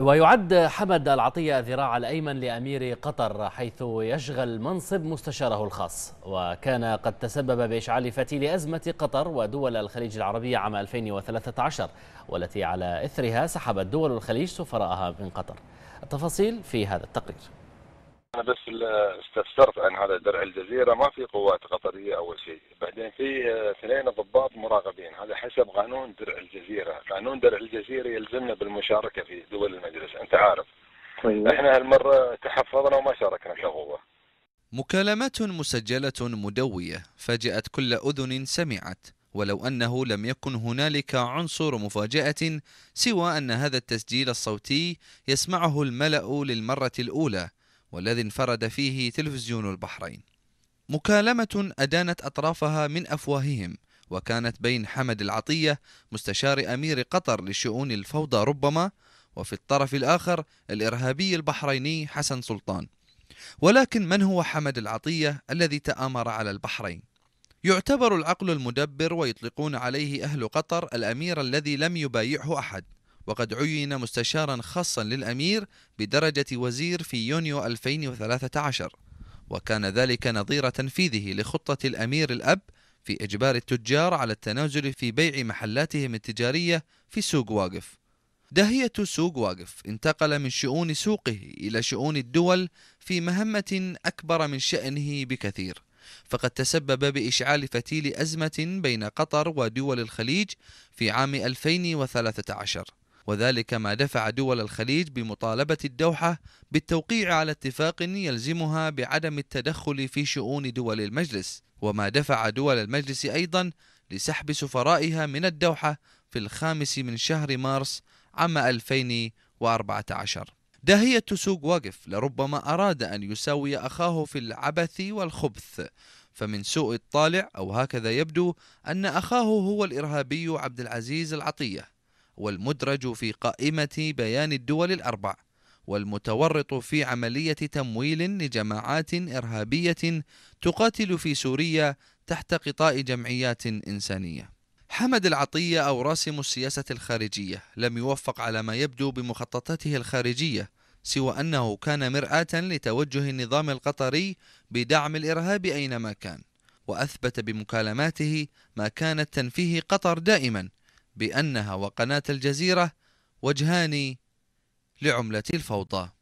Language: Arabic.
ويعد حمد العطية الذراع الأيمن لأمير قطر حيث يشغل منصب مستشاره الخاص وكان قد تسبب بإشعال فتيل أزمة قطر ودول الخليج العربية عام 2013 والتي على إثرها سحبت دول الخليج سفراءها من قطر التفاصيل في هذا التقرير أنا بس استفسرت عن هذا درع الجزيرة ما في قوات قطرية أول شيء بعدين في آه، اثنين ضباط مراقبين هذا حسب قانون درع الجزيرة قانون درع الجزيره يلزمنا بالمشاركه في دول المجلس انت عارف طيب. احنا هالمره تحفظنا وما شاركنا كقوه مكالمات مسجله مدويه فاجات كل اذن سمعت ولو انه لم يكن هنالك عنصر مفاجاه سوى ان هذا التسجيل الصوتي يسمعه الملا للمره الاولى والذي انفرد فيه تلفزيون البحرين مكالمه ادانت اطرافها من افواههم وكانت بين حمد العطية مستشار أمير قطر لشؤون الفوضى ربما وفي الطرف الآخر الإرهابي البحريني حسن سلطان ولكن من هو حمد العطية الذي تآمر على البحرين؟ يعتبر العقل المدبر ويطلقون عليه أهل قطر الأمير الذي لم يبايعه أحد وقد عين مستشارا خاصا للأمير بدرجة وزير في يونيو 2013 وكان ذلك نظير تنفيذه لخطة الأمير الأب في إجبار التجار على التنازل في بيع محلاتهم التجارية في سوق واقف داهية سوق واقف انتقل من شؤون سوقه إلى شؤون الدول في مهمة أكبر من شأنه بكثير فقد تسبب بإشعال فتيل أزمة بين قطر ودول الخليج في عام 2013 وذلك ما دفع دول الخليج بمطالبة الدوحة بالتوقيع على اتفاق يلزمها بعدم التدخل في شؤون دول المجلس وما دفع دول المجلس أيضا لسحب سفرائها من الدوحة في الخامس من شهر مارس عام 2014 داهية سوق واقف لربما أراد أن يساوي أخاه في العبث والخبث فمن سوء الطالع أو هكذا يبدو أن أخاه هو الإرهابي عبد العزيز العطية والمدرج في قائمة بيان الدول الأربع والمتورط في عملية تمويل لجماعات إرهابية تقاتل في سوريا تحت غطاء جمعيات إنسانية حمد العطية أو راسم السياسة الخارجية لم يوفق على ما يبدو بمخططاته الخارجية سوى أنه كان مرآة لتوجه النظام القطري بدعم الإرهاب أينما كان وأثبت بمكالماته ما كانت تنفيه قطر دائما بأنها وقناة الجزيرة وجهان لعملة الفوضى